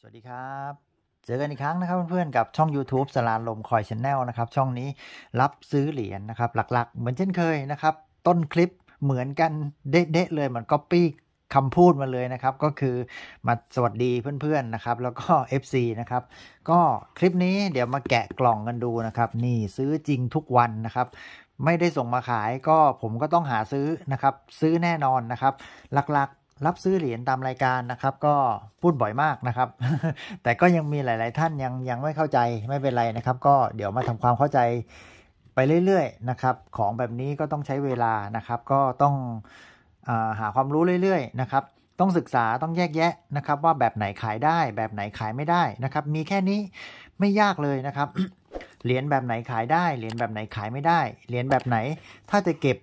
สวัสดีครับ เจอกันอีกครั้งนะครับเพื่อนๆกับ ช่อง YouTube สลานลมคอยชแนลนะครับช่องนี้รับซื้อเหรียญนะครับ หลักๆ เหมือนเช่นเคยนะครับ ต้นคลิปเหมือนกันเด๊ะๆเลยเหมือนก็ปี้คำพูดมาเลยนะครับก็คือมาสวัสดีเพื่อนๆนะครับแล้วก็ FC นะครับก็คลิปนี้เดี๋ยวมาแกะกล่องกันดูนะครับนี่ซื้อจริงทุกวันนะครับ ไม่ได้ส่งมาขายก็ผมก็ต้องหาซื้อนะครับซื้อแน่นอนนะครับหลักรับซื้อเหรียญตามรายการนะครับ ก็พูดบ่อยมากนะครับ แต่ก็ยังมีหลายๆ ท่านยังยังไม่เข้าใจไม่เป็นไรนะครับ ก็เดี๋ยวมาทำความเข้าใจไปเรื่อยๆนะครับ ของแบบนี้ก็ต้องใช้เวลานะครับ ก็ต้องอหาความรู้เรื่อยๆนะครับ ต้องศึกษาต้องแยกแยะนะครับ ว่าแบบไหนขายได้ แบบไหนขายไม่ได้นะครับ มีแค่นี้ไม่ยากเลยนะครับ เหรียญแบบไหนขายได้เหรียญแบบไหนขายไม่ได้เหรียญแบบไหน ถ้าจะเก็บ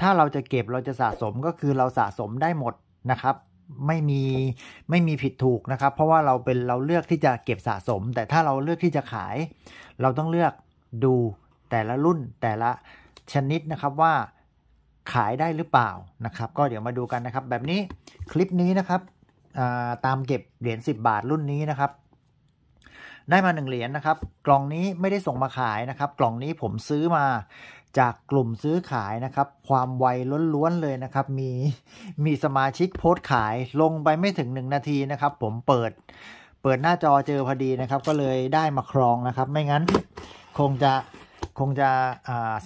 ถ้าเราจะเก็บเราจะสะสมก็คือเราสะสมได้หมดนะครับ ไม่มีไม่มีผิดถูกนะครับ เพราะว่าเราเป็นเราเลือกที่จะเก็บสะสม แต่ถ้าเราเลือกที่จะขาย เราต้องเลือกดูแต่ละรุ่น แต่ละชนิดนะครับว่าขายได้หรือเปล่านะครับ ก็เดี๋ยวมาดูกันนะครับ แบบนี้คลิปนี้นะครับ ตามเก็บเหรียญ10 บาทรุ่นนี้นะครับได้มา1เหรียญนนะครับ กล่องนี้ไม่ได้ส่งมาขายนะครับ กล่องนี้ผมซื้อมาจากกลุ่มซื้อขายนะครับ ความไวล้วนๆเลยนะครับ มีมีสมาชิกโพสต์ขายลงไปไม่ถึง 1 นาทีนะครับ ผมเปิดเปิดหน้าจอเจอพอดีนะครับ ก็เลยได้มาครองนะครับ ไม่งั้น คงจะคงจะ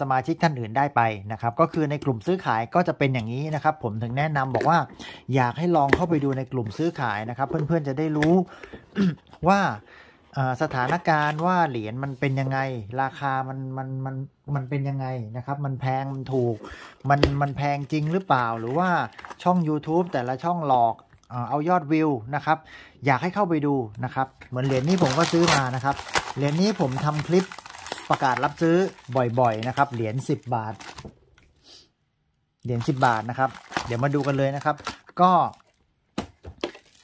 สมาชิกท่านอื่นได้ไปนะครับ ก็คือในกลุ่มซื้อขายก็จะเป็นอย่างนี้นะครับ ผมถึงแนะนำบอกว่า อยากให้ลองเข้าไปดูในกลุ่มซื้อขายนะครับ เพื่อนๆจะได้รู้ว่าสถานการณ์ว่าเหรียญมันเป็นยังไง ราคามันมันมันมันเป็นยังไงนะครับ มันแพงมันถูกมันมันแพงจริงหรือเปล่าหรือว่าช่อง YouTube แต่ละช่องหลอกเอายอดวิวนะครับอยากให้เข้าไปดูนะครับ เหมือนเหรียญนี้ผมก็ซื้อมานะครับเหรียญนี้ผมทำคลิปประกาศรับซื้อบ่อยๆนะครับเหรียญ10บาทเหรียญ10บาทนะครับเดี๋ยวมาดูกันเลยนะครับ ก็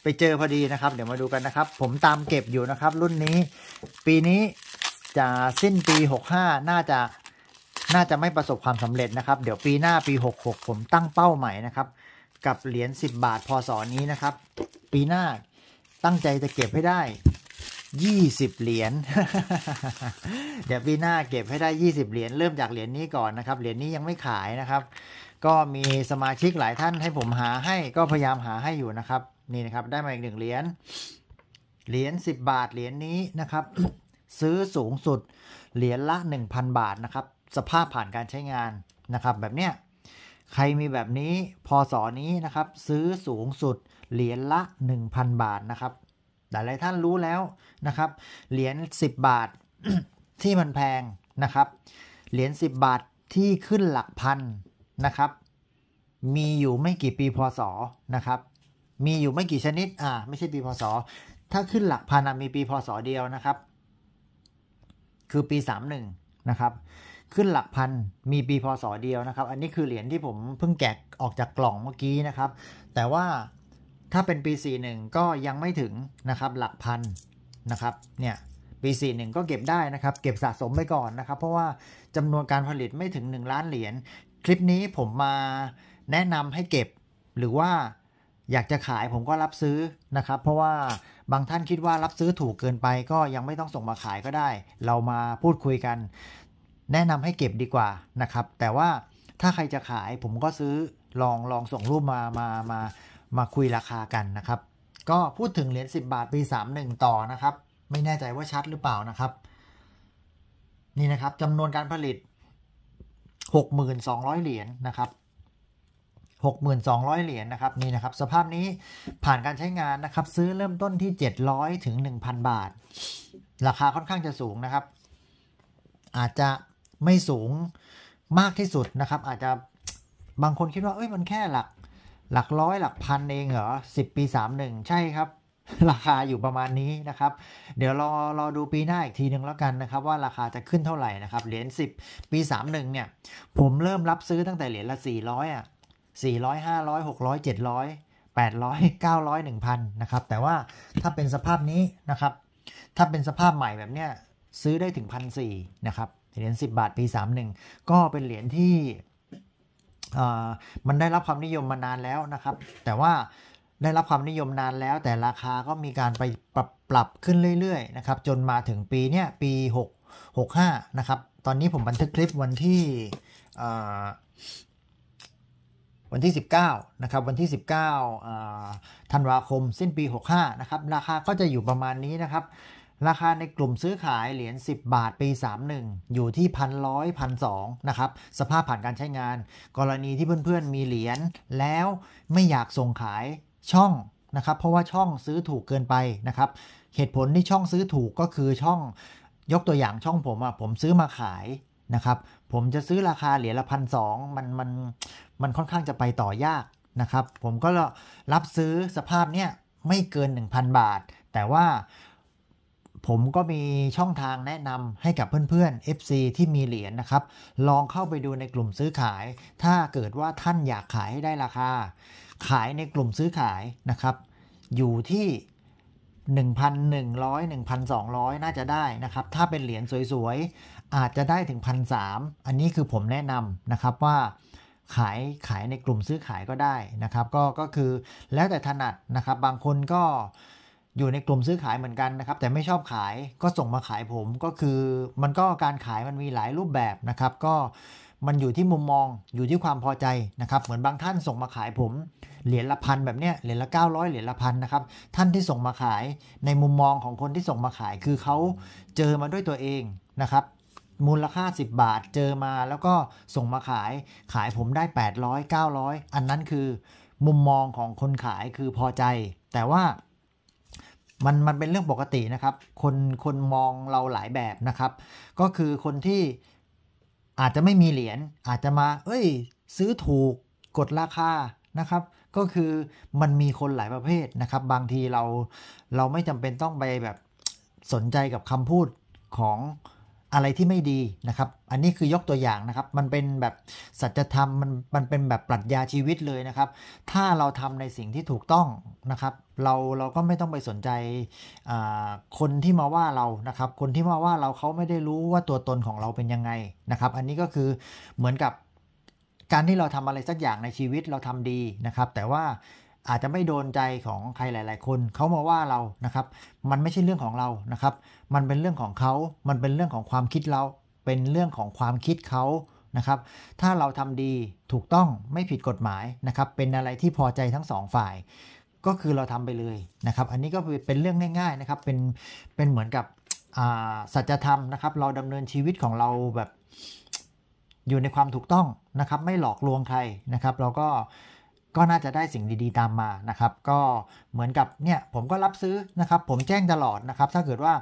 ไปเจอพอดีนะครับ เดี๋ยวมาดูกันนะครับ ผมตามเก็บอยู่นะครับ รุ่นนี้ ปีนี้จะสิ้นปี65น่าจะน่าจะไม่ประสบความสำเร็จนะครับเดี๋ยวปีหน้าปี66ผมตั้งเป้าใหม่นะครับ กับเหรียญ10 บาทพศ นี้นะครับ ปีหน้าตั้งใจจะเก็บให้ได้ 20 เหรียญเดี๋ยวปีหน้าเก็บให้ได้20เหรียญเริ่มจากเหรียญนี้ก่อนนะครับ เหรียญนี้ยังไม่ขายนะครับ ก็มีสมาชิกหลายท่านให้ผมหาให้ก็พยายามหาให้อยู่นะครับนี่นะครับได้มาอีกหนึ่งเหรียญเหรียญ10 บาทเหรียญนี้นะครับซื้อสูงสุดเหรียญละ1,000บาทนะครับ สภาพผ่านการใช้งานนะครับ แบบเนี้ยใครมีแบบนี้พอสอนี้นะครับ ซื้อสูงสุดเหรียญละ 1,000 บาทนะครับหลายท่านรู้แล้วนะครับเหรียญ10 บาทที่มันแพงนะครับเหรียญ10 บาทที่ขึ้นหลักพันนะครับ มีอยู่ไม่กี่ปีพศนะครับมีอยู่ไม่กี่ชนิด อ่า ไม่ใช่ปีพศ ถ้าขึ้นหลักพันมีปีพศ เดียวนะครับ คือปีสามหนึ่งนะครับ ขึ้นหลักพัน มีปีพศเดียวนะครับ อันนี้คือเหรียญที่ผมเพิ่งแกะออกจากกล่องเมื่อกี้นะครับ แต่ว่าถ้าเป็นปี 41 ก็ยังไม่ถึงนะครับหลักพันนะครับ เนี่ยปี41ก็เก็บได้นะครับ เก็บสะสมไปก่อนนะครับ เพราะว่าจำนวนการผลิตไม่ถึง1ล้านเหรียญ คลิปนี้ผมมาแนะนำให้เก็บหรือว่าอยากจะขายผมก็รับซื้อนะครับ เพราะว่าบางท่านคิดว่ารับซื้อถูกเกินไปก็ยังไม่ต้องส่งมาขายก็ได้ เรามาพูดคุยกัน แนะนำให้เก็บดีกว่านะครับ แต่ว่าถ้าใครจะขายผมก็ซื้อลองลองส่งรูปมามามามาคุยราคากันนะครับ ก็พูดถึงเหรียญ10 บาทปี31ต่อนะครับ ไม่แน่ใจว่าชัดหรือเปล่านะครับ นี่นะครับจำนวนการผลิต6,200เหรียญนะครับ6,200 เหรียญนนะครับนี่นะครับสภาพนี้ผ่านการใช้งานนะครับ ซื้อเริ่มต้นที่ 700ถึง1,000 บาท ราคาค่อนข้างจะสูงนะครับ อาจจะไม่สูงมากที่สุดนะครับ อาจจะบางคนคิดว่า เอ้ย มันแค่หลักหลักร้อย หลักพันเองเหรอ 10 ปี31ใช่ครับ ราคาอยู่ประมาณนี้นะครับ เดี๋ยวรอรอดูปีหน้าอีกทีนึงแล้วกันนะครับ ว่าราคาจะขึ้นเท่าไหร่นะครับ เหรียญ10ปี31เนี่ย ผมเริ่มรับซื้อตั้งแต่เหรียญละ400อ่ะ400 500 600 700 800 900 1,000นะครับแต่ว่าถ้าเป็นสภาพนี้นะครับถ้าเป็นสภาพใหม่แบบเนี้ยซื้อได้ถึงพันสี่นะครับเหรียญ10 บาทปี 31 ก็เป็นเหรียญที่มันได้รับความนิยมมานานแล้วนะครับ แต่ว่าได้รับความนิยมนานแล้ว แต่ราคาก็มีการไปปรับปรับขึ้นเรื่อยๆนะครับจนมาถึงปีเนี้ยปี 6 65นะครับตอนนี้ผมบันทึกคลิปวันที่วันที่ 19นะครับ วันที่ 19ธันวาคม สิ้นปี 65นะครับ ราคาก็จะอยู่ประมาณนี้นะครับ ราคาในกลุ่มซื้อขายเหรียญ 10 บาทปี 31 อยู่ที่พันร้อยพันสองนะครับ สภาพผ่านการใช้งาน กรณีที่เพื่อนๆมีเหรียญแล้วไม่อยากส่งขายช่องนะครับ เพราะว่าช่องซื้อถูกเกินไปนะครับ เหตุผลที่ช่องซื้อถูกก็คือช่องยกตัวอย่างช่องผมอะผมซื้อมาขายนะครับ ผมจะซื้อราคาเหรียญละพันสองมันมันมันค่อนข้างจะไปต่อยากนะครับผมก็รับซื้อสภาพเนี่ยไม่เกิน 1,000 บาท แต่ว่า ผมก็มีช่องทางแนะนำให้กับเพื่อนๆ FC ที่มีเหรียญนนะครับ ลองเข้าไปดูในกลุ่มซื้อขาย ถ้าเกิดว่าท่านอยากขายให้ได้ราคา ขายในกลุ่มซื้อขายนะครับ อยู่ที่ 1,100 1,200 น่าจะได้นะครับถ้าเป็นเหรียญสวยๆ อาจจะได้ถึง 1,300อันนี้คือผมแนะนำนะครับว่าขายขายในกลุ่มซื้อขายก็ได้นะครับก็ก็คือแล้วแต่ถนัดนะครับบางคนก็อยู่ในกลุ่มซื้อขายเหมือนกันนะครับ แต่ไม่ชอบขายก็ส่งมาขายผมก็คือมันก็การขายมันมีหลายรูปแบบนะครับ ก็มันอยู่ที่มุมมองอยู่ที่ความพอใจนะครับ เหมือนบางท่านส่งมาขายผม เหรียญละพันแบบเนี้ยเหรียญละ900เหรียญละพันนะครับ ท่านที่ส่งมาขายในมุมมองของคนที่ส่งมาขายคือเขาเจอมาด้วยตัวเองนะครับมูลค่า10บาทเจอมา แล้วก็ส่งมาขายขายผมได้800 900 อันนั้นคือ มุมมองของคนขายคือพอใจ แต่ว่ามันมันเป็นเรื่องปกตินะครับคนคนมองเราหลายแบบนะครับ ก็คือคนที่อาจจะไม่มีเหรียญอาจจะมา เอ้ย ซื้อถูกกดราคานะครับ ก็คือมันมีคนหลายประเภทนะครับ บางทีเราเราไม่จำเป็นต้องไปแบบสนใจกับคำพูดของอะไรที่ไม่ดีนะครับ อันนี้คือยกตัวอย่างนะครับ มันเป็นแบบสัจธรรมมันมันเป็นแบบปรัชญาชีวิตเลยนะครับ ถ้าเราทำในสิ่งที่ถูกต้องนะครับ เราเราก็ไม่ต้องไปสนใจคนที่มาว่าเรานะครับ คนที่มาว่าเราเขาไม่ได้รู้ว่าตัวตนของเราเป็นยังไงนะครับ อันนี้ก็คือเหมือนกับการที่เราทำอะไรสักอย่างในชีวิตเราทำดีนะครับ แต่ว่าอาจจะไม่โดนใจของใครหลาย ๆ คนเขามาว่าเรานะครับ มันไม่ใช่เรื่องของเรานะครับ มันเป็นเรื่องของเขา มันเป็นเรื่องของความคิดเรา เป็นเรื่องของความคิดเขานะครับ ถ้าเราทำดีถูกต้องไม่ผิดกฎหมาย นะครับ เป็นอะไรที่พอใจทั้งสองฝ่ายก็คือเราทำไปเลยนะครับ อันนี้ก็เป็นเรื่องง่าย ๆนะครับ เป็นเป็นเหมือนกับสัจธรรมนะครับ เราดำเนินชีวิตของเราแบบอยู่ในความถูกต้องนะครับ ไม่หลอกลวงใครนะครับ เราก็ก็น่าจะได้สิ่งดี ๆตามมานะครับ ก็เหมือนกับเนี่ย ผมก็รับซื้อนะครับ ผมแจ้งตลอดนะครับ ถ้าเกิดว่า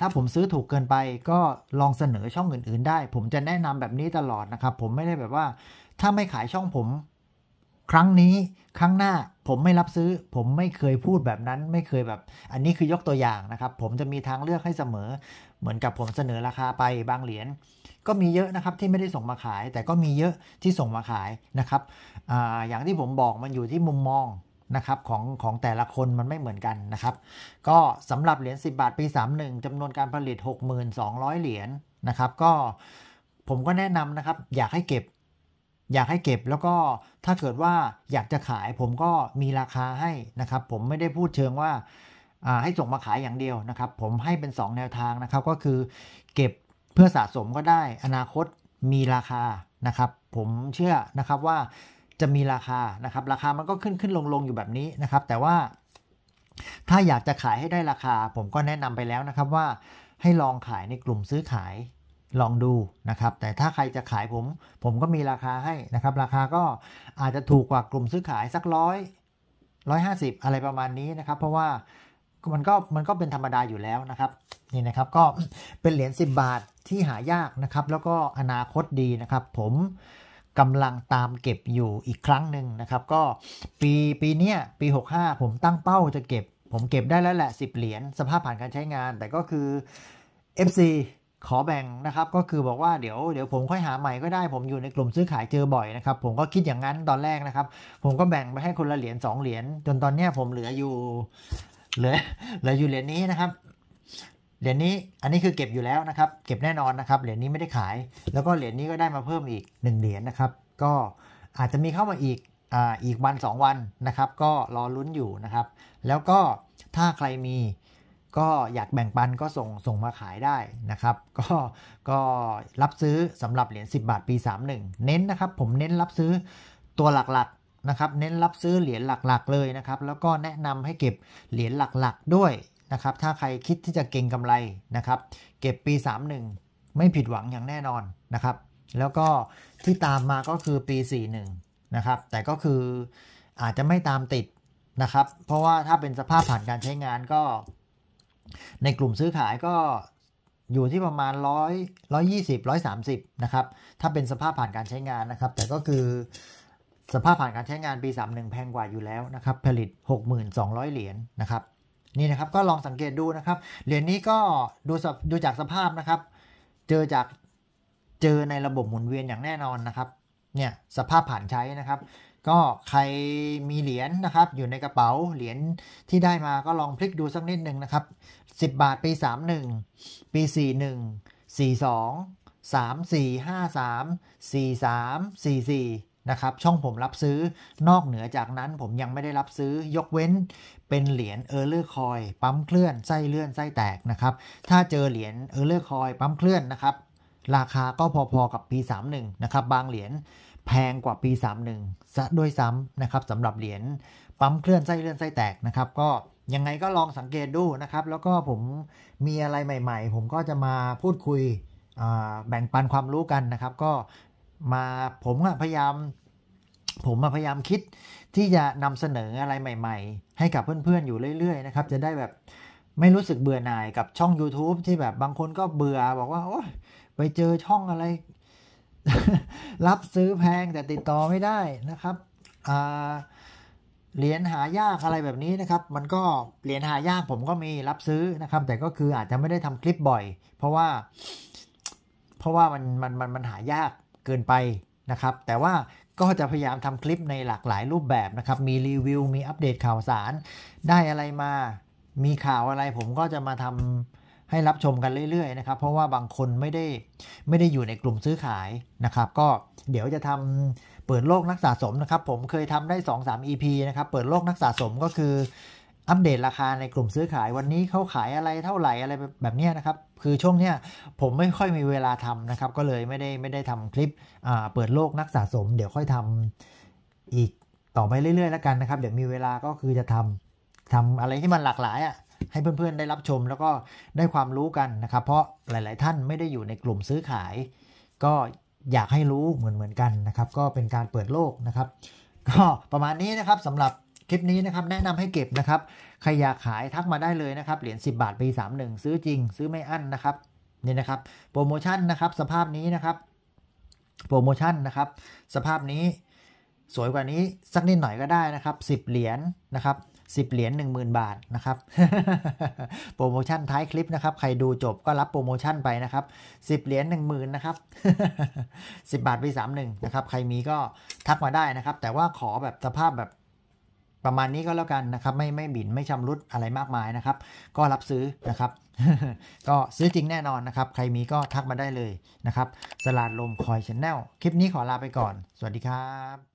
ถ้าผมซื้อถูกเกินไป ก็ลองเสนอช่องอื่น ๆ ได้ ผมจะแนะนำแบบนี้ตลอดนะครับ ผมไม่ได้แบบว่าถ้าไม่ขายช่องผม ครั้งนี้ครั้งหน้าผมไม่รับซื้อ ผมไม่เคยพูดแบบนั้น ไม่เคยแบบ อันนี้คือยกตัวอย่างนะครับ ผมจะมีทางเลือกให้เสมอเหมือนกับผมเสนอราคาไปบางเหรียญก็มีเยอะนะครับที่ไม่ได้ส่งมาขาย แต่ก็มีเยอะที่ส่งมาขายนะครับออย่างที่ผมบอกมันอยู่ที่มุมมองนะครับของของแต่ละคนมันไม่เหมือนกันนะครับ ก็สำหรับเหรียญ10บาทปี31จำนวนการผลิต 6,200 เหรียญนะครับ ก็ผมก็แนะนำนะครับ อยากให้เก็บ อยากให้เก็บแล้วก็ถ้าเกิดว่าอยากจะขายผมก็มีราคาให้นะครับ ผมไม่ได้พูดเชิงว่าให้ส่งมาขายอย่างเดียวนะครับ ผมให้เป็น 2 แนวทางนะครับ ก็คือ เก็บเพื่อสะสมก็ได้ อนาคตมีราคานะครับ ผมเชื่อนะครับว่าจะมีราคานะครับ ราคามันก็ขึ้นขึ้นลงลงอยู่แบบนี้นะครับ แต่ว่า ถ้าอยากจะขายให้ได้ราคา ผมก็แนะนำไปแล้วนะครับว่า ให้ลองขายในกลุ่มซื้อขายลองดูนะครับ แต่ถ้าใครจะขายผม ผมก็มีราคาให้นะครับ ราคาก็อาจจะถูกกว่ากลุ่มซื้อขายสักร้อยร้อยห้าสิบอะไรประมาณนี้นะครับ เพราะว่ามันก็มันก็เป็นธรรมดาอยู่แล้วนะครับ นี่นะครับ ก็เป็นเหรียญ10 บาทที่หายากนะครับ แล้วก็อนาคตดีนะครับ ผมกำลังตามเก็บอยู่อีกครั้งหนึ่งนะครับ ก็ปีปีนี้ปี65ผมตั้งเป้าจะเก็บ ผมเก็บได้แล้วแหละ10เหรียญสภาพผ่านการใช้งาน แต่ก็คือ FC ขอแบ่งนะครับ ก็คือบอกว่าเดี๋ยวเดี๋ยวผมค่อยหาใหม่ก็ได้ ผมอยู่ในกลุ่มซื้อขายเจอบ่อยนะครับผมก็คิดอย่างนั้นตอนแรกนะครับ ผมก็แบ่งไปให้คนละเหรียญ2เหรียญจนตอนเนี้ยผมเหลืออยู่เหลือเหลืออยู่เหรียญนี้นะครับเหรียญนี้อันนี้คือเก็บอยู่แล้วนะครับ เก็บแน่นอนนะครับเหรียญนี้ไม่ได้ขาย แล้วก็เหรียญนี้ก็ได้มาเพิ่มอีก 1 เหรียญนะครับ ก็อาจจะมีเข้ามาอีกอ่าอีกวัน2วันนะครับ ก็รอลุ้นอยู่นะครับ แล้วก็ถ้าใครมีก็อยากแบ่งปันก็ส่งส่งมาขายได้นะครับ ก็ก็รับซื้อสำหรับเหรียญ10 บาทปี31เน้นนะครับ ผมเน้นรับซื้อตัวหลักนะครับเน้นรับซื้อเหรียญหลัก ๆ เลยนะครับ แล้วก็แนะนำให้เก็บเหรียญหลักๆด้วยนะครับ ถ้าใครคิดที่จะเก่งกำไรนะครับ เก็บปี 31 ไม่ผิดหวังอย่างแน่นอนนะครับ แล้วก็ที่ตามมาก็คือปี 41นะครับ แต่ก็คืออาจจะไม่ตามติดนะครับ เพราะว่าถ้าเป็นสภาพผ่านการใช้งานก็ ในกลุ่มซื้อขายก็อยู่ที่ประมาณ100 120 130นะครับ ถ้าเป็นสภาพผ่านการใช้งานนะครับ แต่ก็คือสภาพผ่านการใช้งานปี 31 แพงกว่าอยู่แล้วนะครับผลิต 6,200 เหรียญนนะครับนี่นะครับ ก็ลองสังเกตดูนะครับเหรียญนี้ก็ดูดูจากสภาพนะครับเจอจากเจอในระบบหมุนเวียนอย่างแน่นอนนะครับเนี่ยสภาพผ่านใช้นะครับ ก็ใครมีเหรียญนนะครับอยู่ในกระเป๋า เหรียญที่ได้มาก็ลองพลิกดูสักนิดหนึ่งนะครับ 10 บาทปี 31 ปี 41 42 34 53 43 44นะครับช่องผมรับซื้อนอกเหนือจากนั้น ผมยังไม่ได้รับซื้อยกเว้น เป็นเหรียญเร์เลอร์คอย ปั๊มเคลื่อนไส้เลื่อนไส้แตกนะครับถ้าเจอเหรียญเร์เลอร์คอย ปั๊มเคลื่อนนะครับราคาก็พอ ๆ กับปี31นะครับบางเหรียญแพงกว่าปี31ซะด้วยซ้ำนะครับสำหรับเหรียญปั๊มเคลื่อนไส้เลื่อนไส้แตกนะครับ ก็ยังไงก็ลองสังเกตดูนะครับ แล้วก็ผมมีอะไรใหม่ ๆ ผมก็จะมาพูดคุยแบ่งปันความรู้กันนะครับ ก็มาผมพยายาม ผมมาพยายามคิดที่จะนำเสนออะไรใหม่ๆ ให้กับเพื่อนๆอยู่เรื่อยๆนะครับจะได้แบบไม่รู้สึกเบื่อหน่ายกับช่อง YouTube ที่แบบบางคนก็เบื่อบอกว่าโอ้ยไปเจอช่องอะไร รับซื้อแพงแต่ติดต่อไม่ได้นะครับเหรียญหายากอะไรแบบนี้นะครับ มันก็เหรียญหายากผมก็มีรับซื้อนะครับ แต่ก็คืออาจจะไม่ได้ทำคลิปบ่อย เพราะว่า เพราะว่ามันมันมันมันหายากเกินไปนะครับแต่ว่าก็จะพยายามทำคลิปในหลากหลายรูปแบบนะครับมีรีวิวมีอัปเดตข่าวสาร ได้อะไรมามีข่าวอะไรผมก็จะมาทำให้รับชมกันเรื่อยๆนะครับเพราะว่าบางคนไม่ได้ไม่ได้อยู่ในกลุ่มซื้อขายนะครับ ก็เดี๋ยวจะทำเปิดโลกนักสะสมนะครับผมเคยทำได้ 2-3 EP นะครับเปิดโลกนักสะสมก็คืออัปเดตราคาในกลุ่มซื้อขายวันนี้เขาขายอะไรเท่าไหร่อะไรแบบนี้นะครับ คือช่วงเนี้ยผมไม่ค่อยมีเวลาทำนะครับ ก็เลยไม่ได้ไม่ได้ทำคลิปเปิดโลกนักสะสม เดี๋ยวค่อยทำอีกต่อไปเรื่อยๆแล้วกันนะครับ เดี๋ยวมีเวลาก็คือจะทำทำอะไรที่มันหลากหลายอะ่ะให้เพื่อน ๆได้รับชมแล้วก็ได้ความรู้กันนะครับ เพราะหลาย ๆ ท่านไม่ได้อยู่ในกลุ่มซื้อขาย ก็อยากให้รู้เหมือนๆกันนะครับ ก็เป็นการเปิดโลกนะครับ ก็ประมาณนี้นะครับสำหรับคลิปนี้นะครับแนะนำให้เก็บนะครับใครอยากขายทักมาได้เลยนะครับเหรียญ10 บาทปี 31 ซื้อจริงซื้อไม่อั้นนะครับนี่นะครับ โปรโมชั่นนะครับสภาพนี้นะครับ โปรโมชั่นนะครับ สภาพนี้ สวยกว่านี้ สักนิดหน่อยก็ได้นะครับ10 เหรียญนนะครับ10เหรียญ 10,000 บาทนะครับ โปรโมชั่นท้ายคลิปนะครับใครดูจบก็รับโปรโมชั่นไปนะครับ10เหรียญ10,000นะครับ10บาทไป31นะครับใครมีก็ทักมาได้นะครับ แต่ว่าขอแบบสภาพแบบประมาณนี้ก็แล้วกันนะครับ ไม่ไม่บินไม่ชำรุดอะไรมากมายนะครับ ก็รับซื้อนะครับ ก็ซื้อจริงแน่นอนนะครับ ใครมีก็ทักมาได้เลยนะครับสลาดลมคอยชแนลคลิปนี้ขอลาไปก่อน สวัสดีครับ